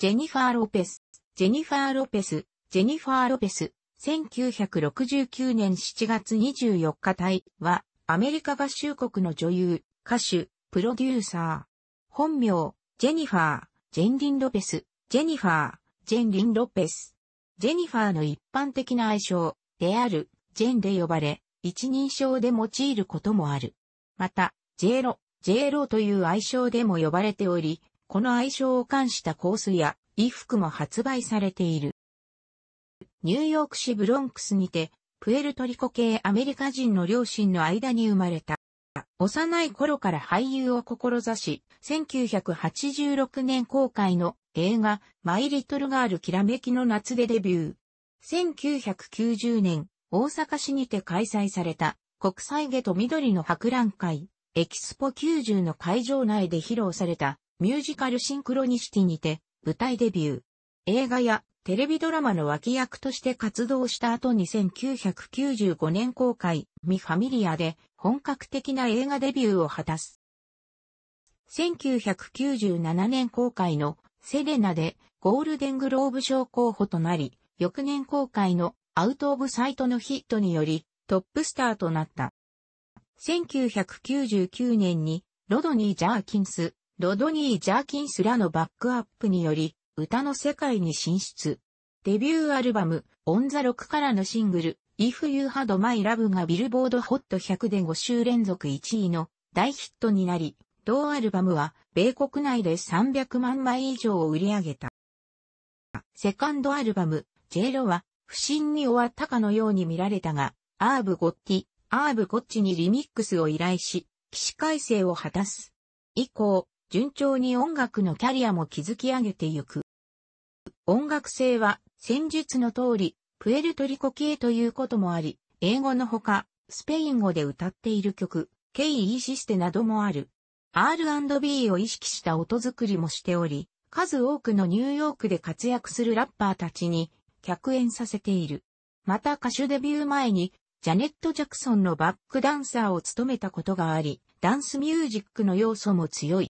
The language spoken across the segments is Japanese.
ジェニファー・ロペス、ジェニファー・ロペス、ジェニファー・ロペス、1969年7月24日隊は、アメリカ合衆国の女優、歌手、プロデューサー。本名、ジェニファー、ジェンリン・ロペス、ジェニファー、ジェンリン・ロペス。ジェニファーの一般的な愛称、である、ジェンで呼ばれ、一人称で用いることもある。また、ジェロ、ジェロという愛称でも呼ばれており、この愛称を冠した香水や衣服も発売されている。ニューヨーク市ブロンクスにて、プエルトリコ系アメリカ人の両親の間に生まれた。幼い頃から俳優を志し、1986年公開の映画、マイ・リトル・ガール・きらめきの夏でデビュー。1990年、大阪市にて開催された国際下と緑の博覧会、エキスポ90の会場内で披露されたミュージカルシンクロニシティにて舞台デビュー。映画やテレビドラマの脇役として活動した後1995年公開、ミファミリアで本格的な映画デビューを果たす。1997年公開のセレナでゴールデングローブ賞候補となり、翌年公開のアウトオブサイトのヒットによりトップスターとなった。1999年にロドニー・ジャーキンス、ロドニー・ジャーキンスらのバックアップにより、歌の世界に進出。デビューアルバム、オンザロックからのシングル、If You Had My Love がビルボードホット100で5週連続1位の大ヒットになり、同アルバムは、米国内で300万枚以上を売り上げた。セカンドアルバム、ジェロは、不審に終わったかのように見られたが、アーブ・ゴッティ、アーブ・ゴッチにリミックスを依頼し、起死回生を果たす。以降、順調に音楽のキャリアも築き上げてゆく。音楽性は、戦術の通り、プエルトリコ系ということもあり、英語のほか、スペイン語で歌っている曲、ケイ・イーシステなどもある。R&B を意識した音作りもしており、数多くのニューヨークで活躍するラッパーたちに客演させている。また歌手デビュー前にジャネット・ジャクソンのバックダンサーを務めたことがあり、ダンスミュージックの要素も強い。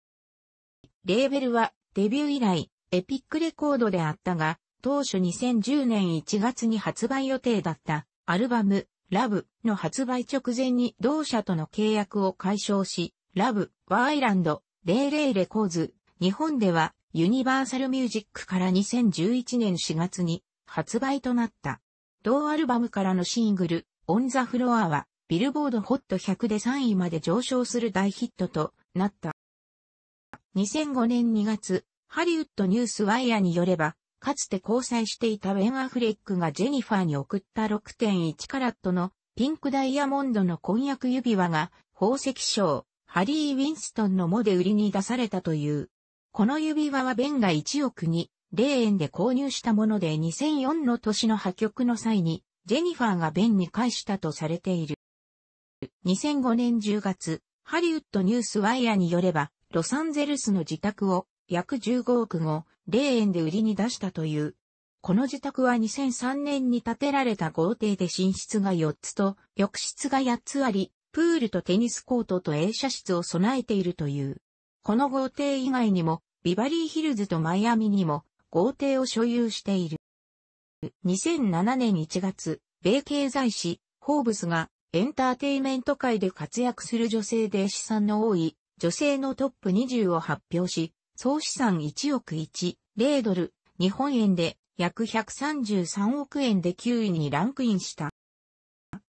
レーベルはデビュー以来エピックレコードであったが、当初2010年1月に発売予定だったアルバムラブの発売直前に同社との契約を解消し、ラブ、ワイランド、00レコーズ、日本ではユニバーサルミュージックから2011年4月に発売となった。同アルバムからのシングル、オンザフロアはビルボードホット100で3位まで上昇する大ヒットとなった。2005年2月、ハリウッドニュースワイヤーによれば、かつて交際していたベン・アフレックがジェニファーに送った6.1カラットのピンクダイヤモンドの婚約指輪が宝石賞、ハリー・ウィンストンのモで売りに出されたという。この指輪はベンが1億に0円で購入したもので2004の年の破局の際にジェニファーがベンに返したとされている。2005年10月、ハリウッドニュースワイヤによれば、ロサンゼルスの自宅を約15億5、0円で売りに出したという。この自宅は2003年に建てられた豪邸で寝室が4つと浴室が8つあり、プールとテニスコートと映写室を備えているという。この豪邸以外にも、ビバリーヒルズとマイアミにも豪邸を所有している。2007年1月、米経済誌、ホーブスがエンターテイメント界で活躍する女性で資産の多い女性のトップ20を発表し、総資産1億1、0ドル、日本円で約133億円で9位にランクインした。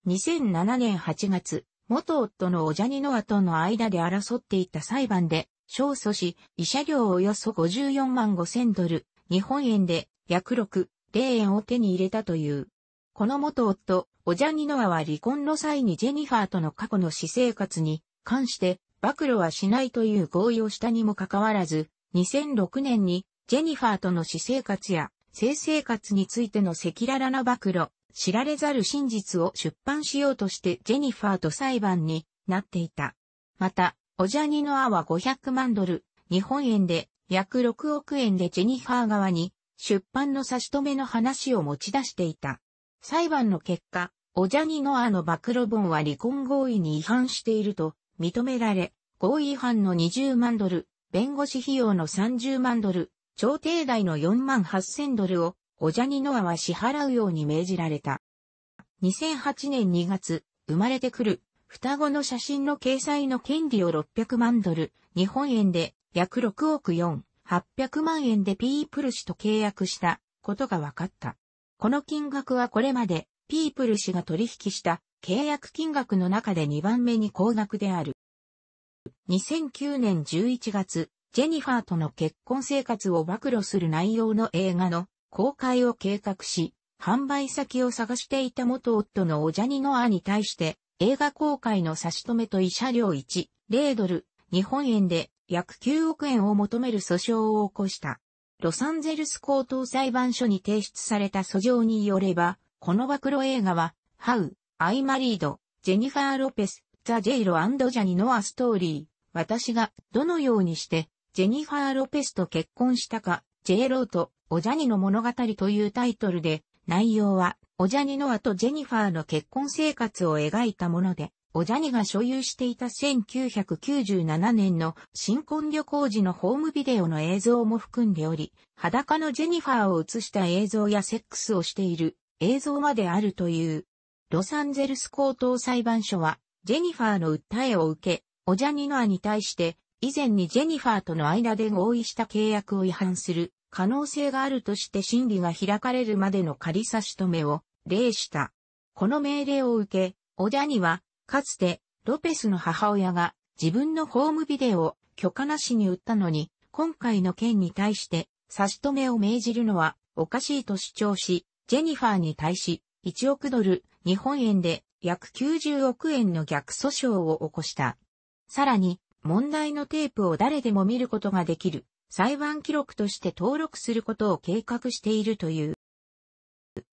2007年8月、元夫のオジャニノアとの間で争っていた裁判で、勝訴し、医者料およそ54万5千ドル、日本円で約6、0円を手に入れたという。この元夫、オジャニノアは離婚の際にジェニファーとの過去の私生活に関して暴露はしないという合意をしたにもかかわらず、2006年にジェニファーとの私生活や性生活についての赤裸々な暴露、知られざる真実を出版しようとしてジェニファーと裁判になっていた。また、オジャニのアは500万ドル、日本円で約6億円でジェニファー側に出版の差し止めの話を持ち出していた。裁判の結果、オジャニのアの暴露本は離婚合意に違反していると認められ、合意違反の20万ドル、弁護士費用の30万ドル、調停代の4万8000ドルを、オジャニノアは支払うように命じられた。2008年2月、生まれてくる、双子の写真の掲載の権利を600万ドル、日本円で約6億4、800万円でピープル氏と契約したことが分かった。この金額はこれまでピープル氏が取引した契約金額の中で2番目に高額である。2009年11月、ジェニファーとの結婚生活を暴露する内容の映画の公開を計画し、販売先を探していた元夫のオジャニノアに対して映画公開の差し止めと慰謝料1、0ドル、日本円で約9億円を求める訴訟を起こした。ロサンゼルス高等裁判所に提出された訴状によれば、この暴露映画は、ハウ、アイマリード、ジェニファー・ロペス、ザ・ジェイロジャニノア・ストーリー。私がどのようにしてジェニファー・ロペスと結婚したか、ジェイローとオジャニの物語というタイトルで、内容はオジャニノアとジェニファーの結婚生活を描いたもので、オジャニが所有していた1997年の新婚旅行時のホームビデオの映像も含んでおり、裸のジェニファーを映した映像やセックスをしている映像まであるというロサンゼルス高等裁判所は、ジェニファーの訴えを受け、オジャニノアに対して、以前にジェニファーとの間で合意した契約を違反する可能性があるとして審理が開かれるまでの仮差し止めを例した。この命令を受け、オジャニは、かつて、ロペスの母親が自分のホームビデオを許可なしに売ったのに、今回の件に対して差し止めを命じるのはおかしいと主張し、ジェニファーに対し、1億ドル、日本円で約90億円の逆訴訟を起こした。さらに、問題のテープを誰でも見ることができる、裁判記録として登録することを計画しているという。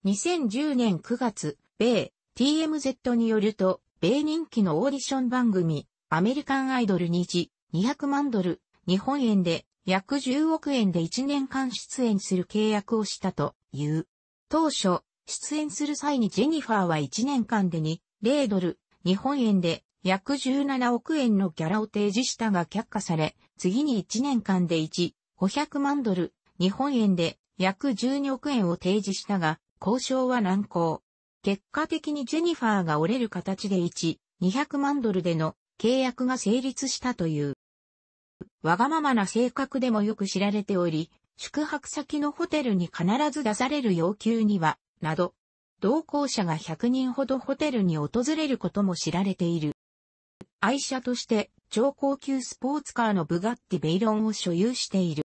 2010年9月、米 TMZ によると、米人気のオーディション番組、アメリカンアイドル2時、200万ドル、日本円で約10億円で1年間出演する契約をしたという。当初、出演する際にジェニファーは1年間で2、0ドル、日本円で約17億円のギャラを提示したが却下され、次に1年間で1、500万ドル、日本円で約12億円を提示したが、交渉は難航。結果的にジェニファーが折れる形で1、200万ドルでの契約が成立したという。わがままな性格でもよく知られており、宿泊先のホテルに必ず出される要求にはなど、同行者が100人ほどホテルに訪れることも知られている。愛車として超高級スポーツカーのブガッティ・ベイロンを所有している。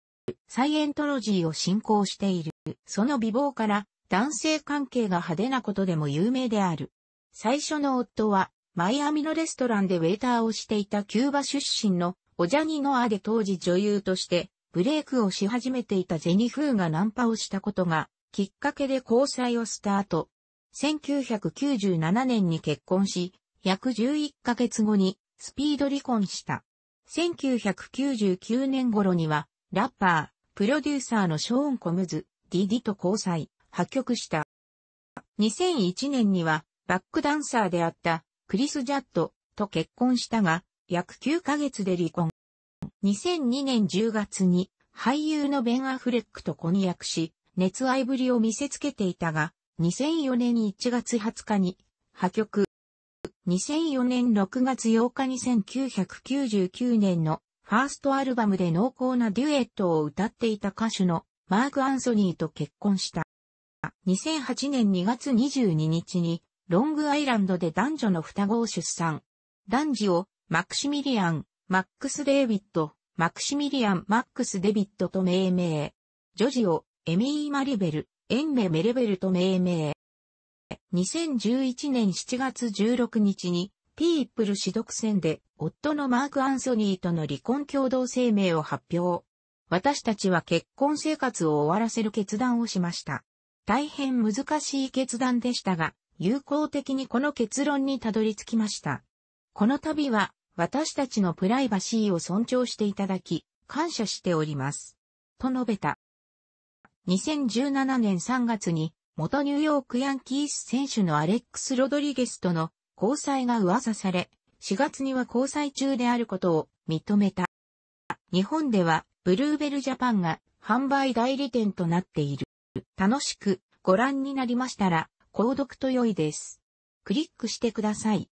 サイエントロジーを信仰している。その美貌から男性関係が派手なことでも有名である。最初の夫はマイアミのレストランでウェイターをしていたキューバ出身のオジャニノアで当時女優としてブレイクをし始めていたジェニフーがナンパをしたことがきっかけで交際をスタート。1997年に結婚し、約11ヶ月後にスピード離婚した。1999年頃には、ラッパー、プロデューサーのショーン・コムズ、ディディと交際、破局した。2001年には、バックダンサーであったクリス・ジャットと結婚したが、約9ヶ月で離婚。2002年10月に俳優のベン・アフレックと婚約し、熱愛ぶりを見せつけていたが、2004年1月20日に破局。2004年6月8日に1999年のファーストアルバムで濃厚なデュエットを歌っていた歌手のマーク・アンソニーと結婚した。2008年2月22日にロングアイランドで男女の双子を出産。男児をマクシミリアン、マックス・デイビッド、マクシミリアン・マックス・デビッドと命名。女児をエミー・マリベル、エンメ・メレベルと命名。2011年7月16日に、ピープル氏独占で、夫のマーク・アンソニーとの離婚共同声明を発表。私たちは結婚生活を終わらせる決断をしました。大変難しい決断でしたが、友好的にこの結論にたどり着きました。この度は、私たちのプライバシーを尊重していただき、感謝しております。と述べた。2017年3月に、元ニューヨークヤンキース選手のアレックス・ロドリゲスとの交際が噂され、4月には交際中であることを認めた。日本では、ブルーベルジャパンが販売代理店となっている。楽しくご覧になりましたら、購読と良いです。クリックしてください。